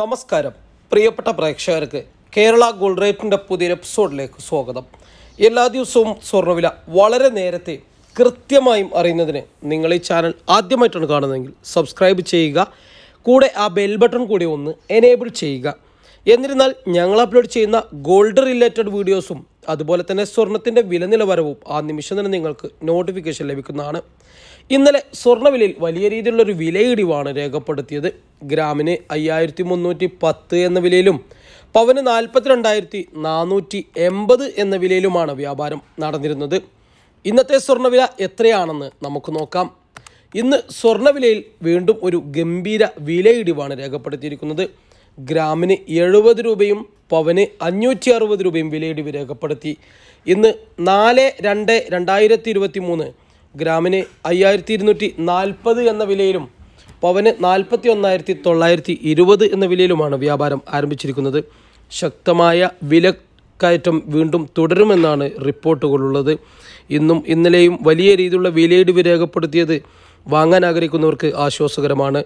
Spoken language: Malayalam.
നമസ്കാരം പ്രിയപ്പെട്ട പ്രേക്ഷകർക്ക് കേരള ഗോൾഡ് റേറ്റിൻ്റെ പുതിയൊരു എപ്പിസോഡിലേക്ക് സ്വാഗതം എല്ലാ ദിവസവും സ്വർണ്ണവില വളരെ നേരത്തെ കൃത്യമായും അറിയുന്നതിന് നിങ്ങൾ ഈ ചാനൽ ആദ്യമായിട്ടാണ് കാണുന്നതെങ്കിൽ സബ്സ്ക്രൈബ് ചെയ്യുക കൂടെ ആ ബെൽ ബട്ടൺ കൂടി ഒന്ന് എനേബിൾ ചെയ്യുക എന്നിരുന്നാൽ ഞങ്ങൾ അപ്ലോഡ് ചെയ്യുന്ന ഗോൾഡ് റിലേറ്റഡ് വീഡിയോസും അതുപോലെ തന്നെ സ്വർണത്തിൻ്റെ വില നിലവാരവും ആ നിമിഷം തന്നെ നിങ്ങൾക്ക് നോട്ടിഫിക്കേഷൻ ലഭിക്കുന്നതാണ് ഇന്നലെ സ്വർണ്ണവിലയിൽ വലിയ രീതിയിലുള്ളൊരു വിലയിടിവാണ് രേഖപ്പെടുത്തിയത് ഗ്രാമിന് അയ്യായിരത്തി മുന്നൂറ്റി പത്ത് എന്ന വിലയിലും പവന് നാൽപ്പത്തിരണ്ടായിരത്തി നാനൂറ്റി എൺപത് എന്ന വിലയിലുമാണ് വ്യാപാരം നടന്നിരുന്നത് ഇന്നത്തെ സ്വർണ്ണവില എത്രയാണെന്ന് നമുക്ക് നോക്കാം ഇന്ന് സ്വർണ്ണവിലയിൽ വീണ്ടും ഒരു ഗംഭീര വിലയിടിവാണ് രേഖപ്പെടുത്തിയിരിക്കുന്നത് ഗ്രാമിന് എഴുപത് രൂപയും പവന് അഞ്ഞൂറ്റി അറുപത് രൂപയും വിലയിടിവ് രേഖപ്പെടുത്തി ഇന്ന് നാല് രണ്ട് രണ്ടായിരത്തി ഇരുപത്തി മൂന്ന് ഗ്രാമിന് അയ്യായിരത്തി ഇരുന്നൂറ്റി നാൽപ്പത് എന്ന വിലയിലും പവന് നാൽപ്പത്തി ഒന്നായിരത്തി തൊള്ളായിരത്തി ഇരുപത് എന്ന വിലയിലുമാണ് വ്യാപാരം ആരംഭിച്ചിരിക്കുന്നത് ശക്തമായ വില കയറ്റം വീണ്ടും തുടരുമെന്നാണ് റിപ്പോർട്ടുകളുള്ളത് ഇന്നും ഇന്നലെയും വലിയ രീതിയിലുള്ള വിലയിടിവ് രേഖപ്പെടുത്തിയത് വാങ്ങാൻ ആഗ്രഹിക്കുന്നവർക്ക് ആശ്വാസകരമാണ്